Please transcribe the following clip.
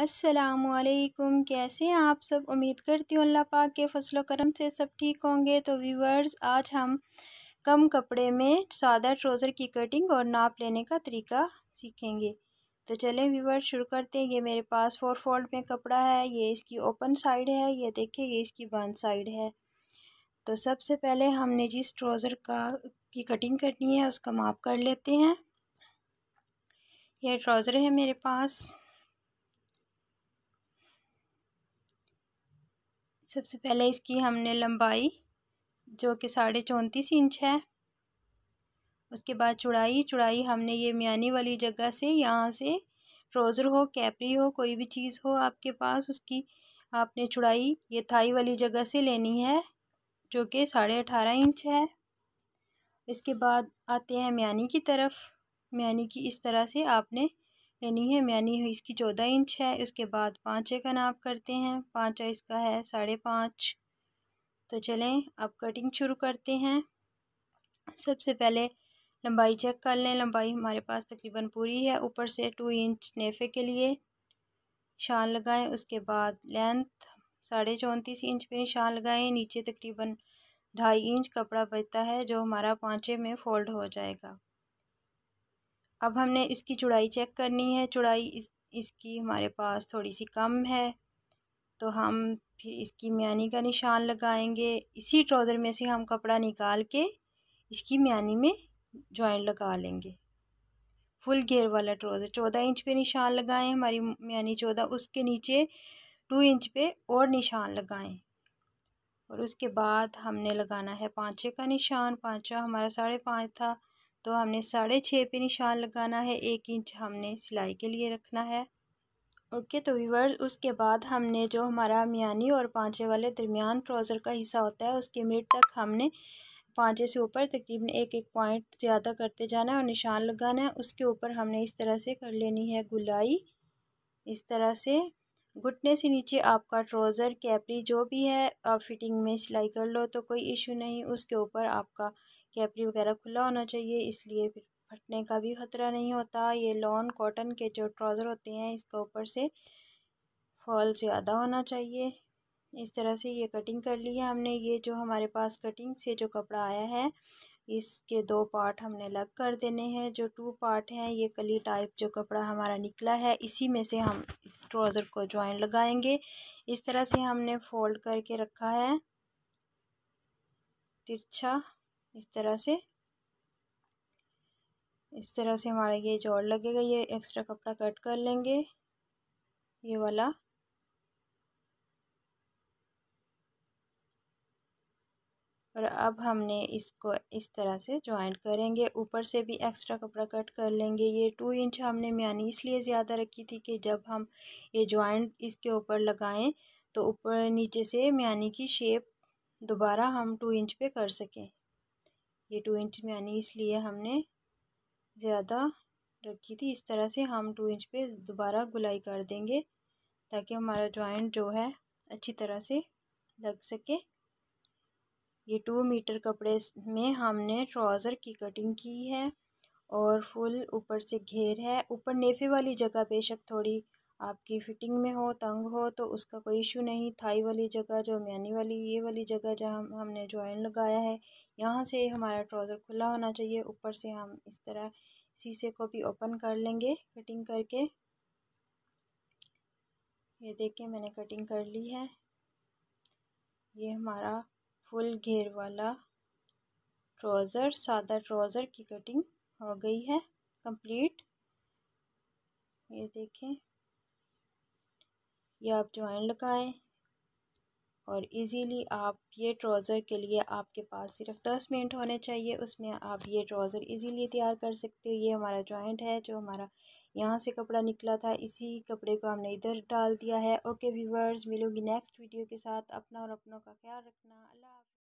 असलकुम कैसे हैं आप सब उम्मीद करती हूँ अल्लाह पाक के फसल करम से सब ठीक होंगे तो व्यूवर्स आज हम कम कपड़े में सादा ट्रोज़र की कटिंग और नाप लेने का तरीका सीखेंगे तो चलें व्यूवर्स शुरू करते हैं ये मेरे पास फोर फोल्ड में कपड़ा है ये इसकी ओपन साइड है ये देखें ये इसकी बंद साइड है तो सबसे पहले हमने जिस ट्रोज़र का की कटिंग करनी है उसका माप कर लेते हैं यह ट्रोज़र है मेरे पास सबसे पहले इसकी हमने लंबाई जो कि साढ़े चौंतीस इंच है उसके बाद चुड़ाई चुड़ाई हमने ये मियानी वाली जगह से यहाँ से ट्रोज़र हो कैपरी हो कोई भी चीज़ हो आपके पास उसकी आपने चुड़ाई ये थाई वाली जगह से लेनी है जो कि साढ़े अठारह इंच है इसके बाद आते हैं म्यानी की तरफ म्यानी की इस तरह से आपने यानी है यानी इसकी चौदह इंच है उसके बाद पाँचे का नाप करते हैं पाँचा इसका है साढ़े पाँच तो चलें अब कटिंग शुरू करते हैं सबसे पहले लंबाई चेक कर लें लंबाई हमारे पास तकरीबन पूरी है ऊपर से टू इंच नेफे के लिए शान लगाएं उसके बाद लेंथ साढ़े चौंतीस इंच पे निशान लगाएं नीचे तकरीबन ढाई इंच कपड़ा बचता है जो हमारा पाँचे में फ़ोल्ड हो जाएगा अब हमने इसकी चौड़ाई चेक करनी है चौड़ाई इस इसकी हमारे पास थोड़ी सी कम है तो हम फिर इसकी म्यानी का निशान लगाएंगे इसी ट्राउज़र में से हम कपड़ा निकाल के इसकी म्यानी में जॉइंट लगा लेंगे फुल गेयर वाला ट्राउज़र चौदह इंच पे निशान लगाएं हमारी म्यानी चौदह उसके नीचे टू इंच पे और निशान लगाएं और उसके बाद हमने लगाना है पाँचे का निशान पाँचा हमारा साढ़े पाँच था तो हमने साढ़े छः पे निशान लगाना है एक इंच हमने सिलाई के लिए रखना है ओके तो व्यूवर उसके बाद हमने जो हमारा मियानी और पाँचे वाले दरमियान ट्राउज़र का हिस्सा होता है उसके मिड तक हमने पाँचे से ऊपर तकरीबन एक एक पॉइंट ज़्यादा करते जाना है और निशान लगाना है उसके ऊपर हमने इस तरह से कर लेनी है गुलाई इस तरह से घुटने से नीचे आपका ट्राउज़र कैपरी जो भी है आप फिटिंग में सिलाई कर लो तो कोई इशू नहीं उसके ऊपर आपका कैपरी वगैरह खुला होना चाहिए इसलिए फिर फटने का भी ख़तरा नहीं होता ये लॉन कॉटन के जो ट्राउज़र होते हैं इसके ऊपर से फॉल ज़्यादा होना चाहिए इस तरह से ये कटिंग कर ली है हमने ये जो हमारे पास कटिंग से जो कपड़ा आया है इसके दो पार्ट हमने अलग कर देने हैं जो टू पार्ट हैं ये कली टाइप जो कपड़ा हमारा निकला है इसी में से हम इस ट्राउज़र को ज्वाइन लगाएंगे इस तरह से हमने फोल्ड करके रखा है तिरछा इस तरह से इस तरह से हमारा ये जोड़ लगेगा ये एक्स्ट्रा कपड़ा कट कर लेंगे ये वाला और अब हमने इसको इस तरह से ज्वाइंट करेंगे ऊपर से भी एक्स्ट्रा कपड़ा कट कर लेंगे ये टू इंच हमने म्यानी इसलिए ज़्यादा रखी थी कि जब हम ये ज्वाइंट इसके ऊपर लगाएं तो ऊपर नीचे से म्यानी की शेप दोबारा हम टू इंच पे कर सकें ये टू इंच में आनी इसलिए हमने ज़्यादा रखी थी इस तरह से हम टू इंच पे दोबारा गुलाई कर देंगे ताकि हमारा जॉइंट जो है अच्छी तरह से लग सके ये टू मीटर कपड़े में हमने ट्राउज़र की कटिंग की है और फुल ऊपर से घेर है ऊपर नेफे वाली जगह बेशक थोड़ी आपकी फ़िटिंग में हो तंग हो तो उसका कोई इशू नहीं थाई वाली जगह जो म्यानी वाली ये वाली जगह जहाँ हमने जॉइन लगाया है यहाँ से हमारा ट्राउज़र खुला होना चाहिए ऊपर से हम इस तरह शीशे को भी ओपन कर लेंगे कटिंग करके ये देखिए मैंने कटिंग कर ली है ये हमारा फुल घेर वाला ट्राउज़र सादा ट्राउज़र की कटिंग हो गई है कंप्लीट ये देखें यह आप ज्वाइन लगाएं और इजीली आप ये ट्राउज़र के लिए आपके पास सिर्फ दस मिनट होने चाहिए उसमें आप ये ट्राउज़र इजीली तैयार कर सकते हो ये हमारा जॉइंट है जो हमारा यहाँ से कपड़ा निकला था इसी कपड़े को हमने इधर डाल दिया है ओके व्यूवर्स मिलोगी नेक्स्ट वीडियो के साथ अपना और अपनों का ख्याल रखना अल्लाह